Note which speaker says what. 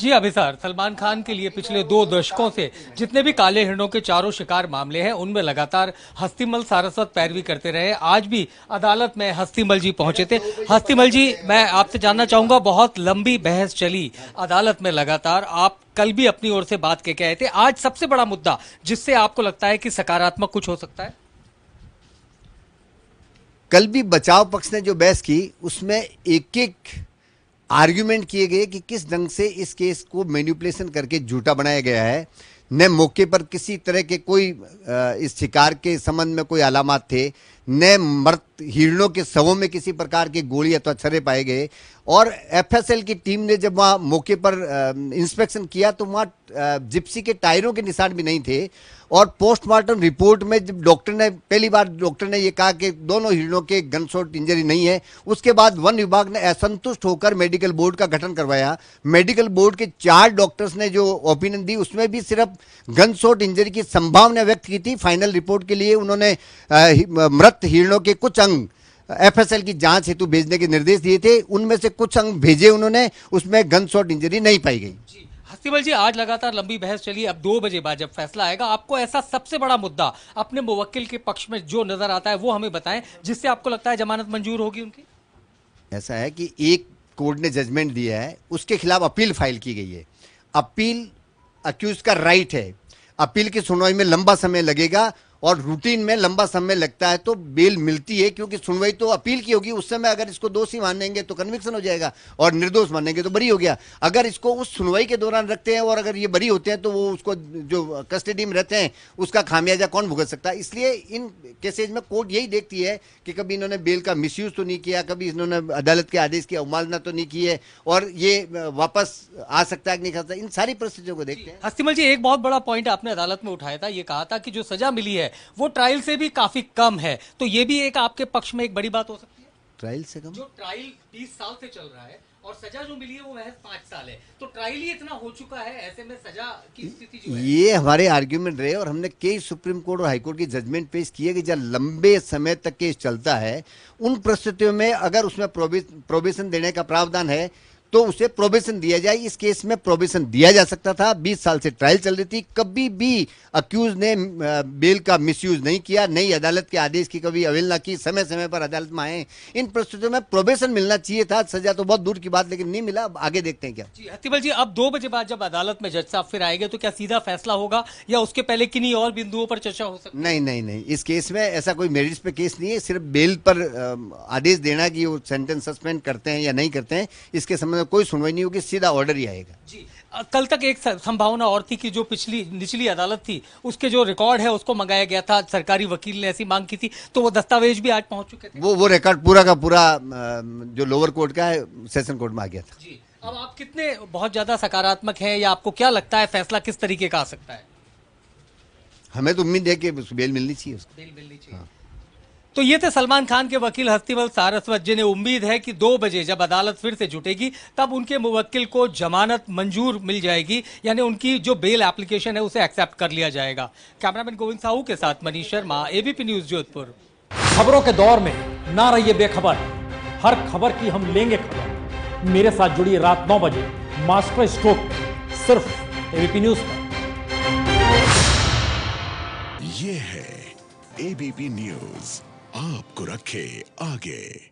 Speaker 1: जी अभिसार सलमान खान के लिए पिछले दो दशकों से जितने भी काले हिरणों के चारों शिकार मामले हैं उनमें लगातार हस्तीमल सारस्वत पैरवी करते रहे आज भी अदालत में हस्तीमल जी पहुंचे थे हस्तीमल जी मैं आपसे जानना चाहूंगा बहुत लंबी बहस चली अदालत में लगातार आप कल भी अपनी ओर से बात के आए थे आज सबसे बड़ा मुद्दा जिससे आपको लगता है कि सकारात्मक कुछ हो सकता है
Speaker 2: कल भी बचाव पक्ष ने जो बहस की उसमें एक एक आर्ग्यूमेंट किए गए कि किस ढंग से इस केस को मैन्यूपुलेशन करके झूठा बनाया गया है न मौके पर किसी तरह के कोई इस शिकार के संबंध में कोई अलामत थे न मृत हिरणों के शवों में किसी प्रकार की गोली अथवा छरे पाए गए और एफएसएल की टीम ने जब वहाँ मौके पर इंस्पेक्शन किया तो वहाँ जिप्सी के टायरों के निशान भी नहीं थे और पोस्टमार्टम रिपोर्ट में जब डॉक्टर ने पहली बार डॉक्टर ने ये कहा कि दोनों हिरणों के गन शॉट इंजरी नहीं है उसके बाद वन विभाग ने असंतुष्ट होकर मेडिकल बोर्ड का गठन करवाया मेडिकल बोर्ड के चार डॉक्टर्स ने जो ओपिनियन दी उसमें भी सिर्फ गन शॉट इंजरी की संभावना व्यक्त की थी फाइनल रिपोर्ट के लिए उन्होंने मृत हिरणों के कुछ अंग एफएसएल की जांच हेतु भेजने के निर्देश दिए थे उनमें से कुछ अंग भेजे उन्होंने उसमें गन शॉट इंजरी नहीं पाई गई
Speaker 1: हस्तीबल जी आज लगातार लंबी बहस चली अब दो बजे बाद जब फैसला आएगा आपको ऐसा सबसे बड़ा मुद्दा अपने मुवक्किल के पक्ष में जो नजर आता है वो हमें बताएं जिससे आपको लगता है जमानत मंजूर होगी उनकी
Speaker 2: ऐसा है कि एक कोर्ट ने जजमेंट दिया है उसके खिलाफ अपील फाइल की गई है अपील अक्यूज का राइट है अपील की सुनवाई में लंबा समय लगेगा और रूटीन में लंबा समय लगता है तो बेल मिलती है क्योंकि सुनवाई तो अपील की होगी उस समय अगर इसको दोषी मानेंगे तो कन्विक्शन हो जाएगा और निर्दोष मानेंगे तो बरी हो गया अगर इसको उस सुनवाई के दौरान रखते हैं और अगर ये बरी होते हैं तो वो उसको जो कस्टडी में रहते हैं उसका खामियाजा कौन भुगत सकता है इसलिए इन केसेज में कोर्ट यही देखती है कि कभी इन्होंने बेल का मिस तो नहीं किया कभी इन्होंने अदालत के आदेश की अवमानना तो नहीं की है और ये वापस आ सकता है कि नहीं खा सकता इन सारी परिस्थितियों को देखते हैं
Speaker 1: हस्तीमल जी एक बहुत बड़ा पॉइंट आपने अदालत में उठाया था ये कहा था कि जो सजा मिली है वो ट्रायल से भी काफी कम है तो ये भी एक आपके पक्ष में एक बड़ी बात हो सकती है
Speaker 2: ट्रायल से कम जो
Speaker 1: ट्रायल बीस साल से चल रहा है और सजा जो मिली है वो महज पांच साल है तो ट्रायल ही इतना हो चुका है ऐसे में सजा की स्थिति जो है
Speaker 2: ये हमारे आर्ग्यूमेंट रहे और हमने कई सुप्रीम कोर्ट और हाईकोर्ट की जजमेंट पेश किए कि जब लंबे समय तक केस चलता है उन परिस्थितियों में अगर उसमें प्रोबेशन देने का प्रावधान है तो उसे प्रोबेशन दिया जाए इस केस में प्रोबेशन दिया जा सकता था 20 साल से ट्रायल चल रही थी कभी भी अक्यूज ने बेल का मिसयूज नहीं किया नई अदालत के आदेश की कभी अवेलना की समय समय पर अदालत में आए इन परिस्थितियों में प्रोबेशन मिलना चाहिए था सजा तो बहुत दूर की बात लेकिन नहीं मिला आगे देखते हैं क्या
Speaker 1: अतिबल जी अब दो बजे बाद जब अदालत में जज साहब फिर आएंगे तो क्या सीधा फैसला होगा या उसके पहले किन्हीं और बिंदुओं पर चर्चा हो
Speaker 2: सकती नहीं नहीं नहीं इस केस में ऐसा कोई मेरिट पे केस नहीं है सिर्फ बेल पर आदेश देना की वो सेंटेंस सस्पेंड करते हैं या नहीं करते हैं इसके संबंध में कोई सुनवाई नहीं होगी सीधा ऑर्डर ही आएगा जी
Speaker 1: कल तक एक संभावना और थी कि जो पिछली निचली अदालत थी उसके जो रिकॉर्ड है उसको मंगाया गया था सरकारी वकील ने ऐसी मांग की थी तो वो दस्तावेज भी आज पहुंच चुके
Speaker 2: थे वो वो रिकॉर्ड पूरा का पूरा जो लोअर कोर्ट का है सेशन कोर्ट में आ गया था जी
Speaker 1: अब आप कितने बहुत ज़्यादा सकारात्मक हैं या आपको क्या लगता है फैसला किस तरीके का आ सकता है
Speaker 2: हमें तो उम्मीद है कि बेल मिलनी चाहिए उसको बेल मिलनी चाहिए हाँ।
Speaker 1: तो ये थे सलमान खान के वकील हस्तीमल सारस्वत जिन्हें उम्मीद है कि दो बजे जब अदालत फिर से जुटेगी तब उनके मुवक्किल को जमानत मंजूर मिल जाएगी यानी उनकी जो बेल एप्लीकेशन है उसे एक्सेप्ट कर लिया जाएगा कैमरामैन गोविंद साहू के साथ मनीष शर्मा एबीपी न्यूज जोधपुर खबरों के दौर में ना रहिए बेखबर हर खबर की हम लेंगे खबर मेरे साथ जुड़िए रात नौ बजे मास्टर स्ट्रोक सिर्फ एबीपी न्यूज पर
Speaker 2: ये है एबीपी न्यूज आपको रखे
Speaker 1: आगे